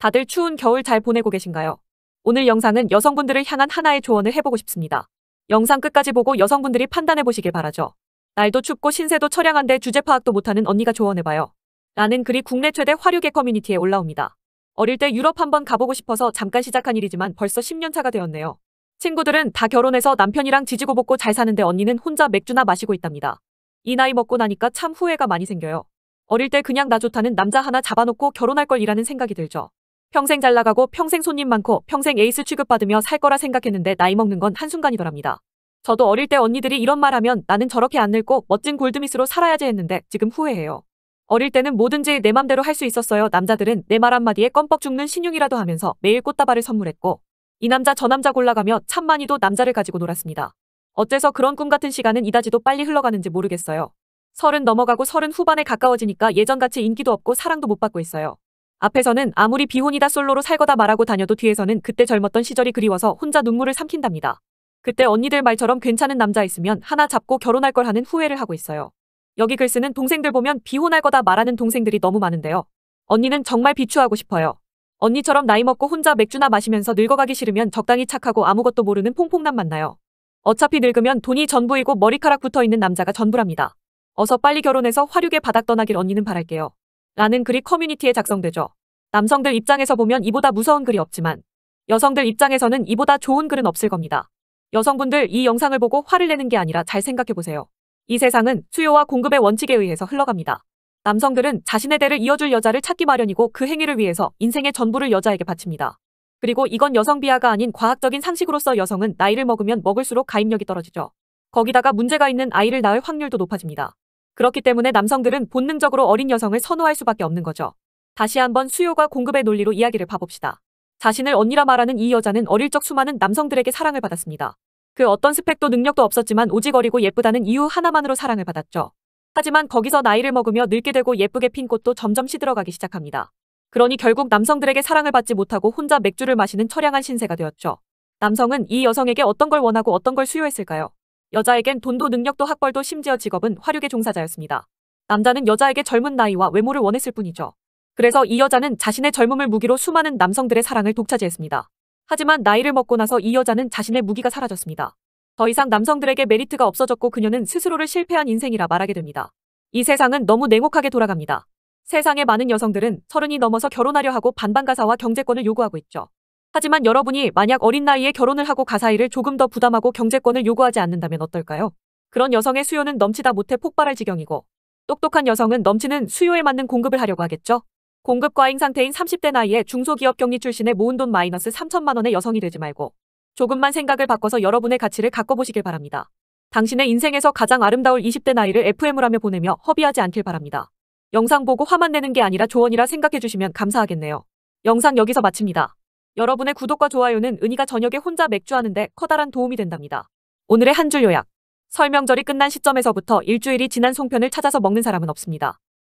다들 추운 겨울 잘 보내고 계신가요? 오늘 영상은 여성분들을 향한 하나의 조언을 해보고 싶습니다. 영상 끝까지 보고 여성분들이 판단해보시길 바라죠. 날도 춥고 신세도 처량한데 주제 파악도 못하는 언니가 조언해봐요. 라는 글이 국내 최대 화류계 커뮤니티에 올라옵니다. 어릴 때 유럽 한번 가보고 싶어서 잠깐 시작한 일이지만 벌써 10년차가 되었네요. 친구들은 다 결혼해서 남편이랑 지지고 볶고 잘 사는데 언니는 혼자 맥주나 마시고 있답니다. 이 나이 먹고 나니까 참 후회가 많이 생겨요. 어릴 때 그냥 나 좋다는 남자 하나 잡아놓고 결혼할 걸이라는 생각이 들죠. 평생 잘 나가고 평생 손님 많고 평생 에이스 취급받으며 살 거라 생각했는데 나이 먹는 건 한순간이더랍니다. 저도 어릴 때 언니들이 이런 말 하면 나는 저렇게 안 늙고 멋진 골드미스로 살아야지 했는데 지금 후회해요. 어릴 때는 뭐든지 내 맘대로 할 수 있었어요. 남자들은 내 말 한마디에 껌뻑 죽는 신용이라도 하면서 매일 꽃다발을 선물했고 이 남자 저 남자 골라가며 참 많이도 남자를 가지고 놀았습니다. 어째서 그런 꿈 같은 시간은 이다지도 빨리 흘러가는지 모르겠어요. 서른 넘어가고 서른 후반에 가까워지니까 예전같이 인기도 없고 사랑도 못 받고 있어요. 앞에서는 아무리 비혼이다 솔로로 살 거다 말하고 다녀도 뒤에서는 그때 젊었던 시절이 그리워서 혼자 눈물을 삼킨답니다. 그때 언니들 말처럼 괜찮은 남자 있으면 하나 잡고 결혼할 걸 하는 후회를 하고 있어요. 여기 글 쓰는 동생들 보면 비혼할 거다 말하는 동생들이 너무 많은데요. 언니는 정말 비추하고 싶어요. 언니처럼 나이 먹고 혼자 맥주나 마시면서 늙어가기 싫으면 적당히 착하고 아무것도 모르는 퐁퐁남 만나요. 어차피 늙으면 돈이 전부이고 머리카락 붙어 있는 남자가 전부랍니다. 어서 빨리 결혼해서 화류계 바닥 떠나길 언니는 바랄게요. 라는 글이 커뮤니티에 작성되죠. 남성들 입장에서 보면 이보다 무서운 글이 없지만 여성들 입장에서는 이보다 좋은 글은 없을 겁니다. 여성분들 이 영상을 보고 화를 내는 게 아니라 잘 생각해 보세요. 이 세상은 수요와 공급의 원칙에 의해서 흘러갑니다. 남성들은 자신의 대를 이어줄 여자를 찾기 마련이고 그 행위를 위해서 인생의 전부를 여자에게 바칩니다. 그리고 이건 여성 비하가 아닌 과학적인 상식으로서 여성은 나이를 먹으면 먹을수록 가입력이 떨어지죠. 거기다가 문제가 있는 아이를 낳을 확률도 높아집니다. 그렇기 때문에 남성들은 본능적으로 어린 여성을 선호할 수밖에 없는 거죠. 다시 한번 수요가 공급의 논리로 이야기를 봐봅시다. 자신을 언니라 말하는 이 여자는 어릴 적 수많은 남성들에게 사랑을 받았습니다. 그 어떤 스펙도 능력도 없었지만 오직 어리고 예쁘다는 이유 하나만으로 사랑을 받았죠. 하지만 거기서 나이를 먹으며 늙게 되고 예쁘게 핀 꽃도 점점 시들어가기 시작합니다. 그러니 결국 남성들에게 사랑을 받지 못하고 혼자 맥주를 마시는 처량한 신세가 되었죠. 남성은 이 여성에게 어떤 걸 원하고 어떤 걸 수요했을까요? 여자에겐 돈도 능력도 학벌도 심지어 직업은 화류계 종사자였습니다. 남자는 여자에게 젊은 나이와 외모를 원했을 뿐이죠. 그래서 이 여자는 자신의 젊음을 무기로 수많은 남성들의 사랑을 독차지했습니다. 하지만 나이를 먹고 나서 이 여자는 자신의 무기가 사라졌습니다. 더 이상 남성들에게 메리트가 없어졌고 그녀는 스스로를 실패한 인생이라 말하게 됩니다. 이 세상은 너무 냉혹하게 돌아갑니다. 세상의 많은 여성들은 서른이 넘어서 결혼하려 하고 반반가사와 경제권을 요구하고 있죠. 하지만 여러분이 만약 어린 나이에 결혼을 하고 가사일을 조금 더 부담하고 경제권을 요구하지 않는다면 어떨까요? 그런 여성의 수요는 넘치다 못해 폭발할 지경이고 똑똑한 여성은 넘치는 수요에 맞는 공급을 하려고 하겠죠. 공급 과잉 상태인 30대 나이에 중소기업 경리 출신의 모은 돈 마이너스 3천만 원의 여성이 되지 말고 조금만 생각을 바꿔서 여러분의 가치를 가꿔보시길 바랍니다. 당신의 인생에서 가장 아름다울 20대 나이를 FM을하며 보내며 허비하지 않길 바랍니다. 영상 보고 화만 내는 게 아니라 조언이라 생각해주시면 감사하겠네요. 영상 여기서 마칩니다. 여러분의 구독과 좋아요는 은희가 저녁에 혼자 맥주하는데 커다란 도움이 된답니다. 오늘의 한 줄 요약. 설명절이 끝난 시점에서부터 일주일이 지난 송편을 찾아서 먹는 사람은 없습니다.